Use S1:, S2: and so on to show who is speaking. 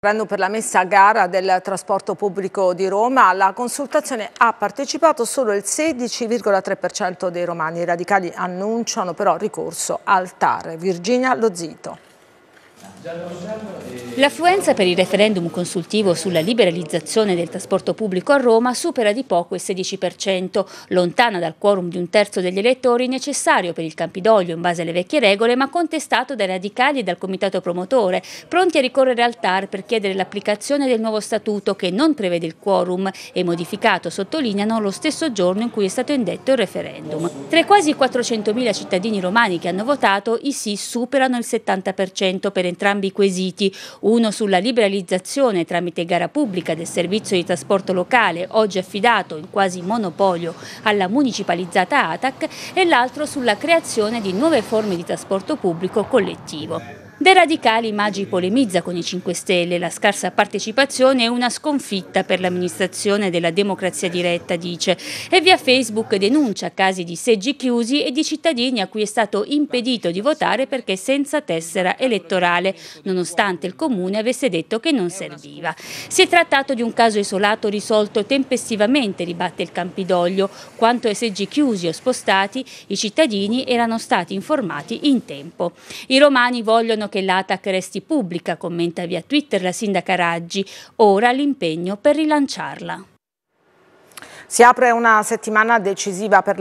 S1: Parlando per la messa a gara del trasporto pubblico di Roma, alla consultazione ha partecipato solo il 16,3% dei romani. I radicali annunciano però ricorso al TAR. Virginia Lozito.
S2: L'affluenza per il referendum consultivo sulla liberalizzazione del trasporto pubblico a Roma supera di poco il 16%, lontana dal quorum di un terzo degli elettori necessario per il Campidoglio in base alle vecchie regole, ma contestato dai radicali e dal comitato promotore, pronti a ricorrere al TAR per chiedere l'applicazione del nuovo statuto che non prevede il quorum e modificato, sottolineano, lo stesso giorno in cui è stato indetto il referendum. Tra i quasi 400.000 cittadini romani che hanno votato, i sì superano il 70% per entrambi entrambi i quesiti, uno sulla liberalizzazione tramite gara pubblica del servizio di trasporto locale, oggi affidato in quasi monopolio alla municipalizzata ATAC, e l'altro sulla creazione di nuove forme di trasporto pubblico collettivo. Dei radicali Maggi polemizza con i 5 Stelle, la scarsa partecipazione è una sconfitta per l'amministrazione della democrazia diretta, dice, e via Facebook denuncia casi di seggi chiusi e di cittadini a cui è stato impedito di votare perché senza tessera elettorale, nonostante il comune avesse detto che non serviva. Si è trattato di un caso isolato risolto tempestivamente, ribatte il Campidoglio. Quanto ai seggi chiusi o spostati, i cittadini erano stati informati in tempo. I romani vogliono che l'ATAC resti pubblica, commenta via Twitter la sindaca Raggi, ora l'impegno per rilanciarla.
S1: Si apre una settimana decisiva per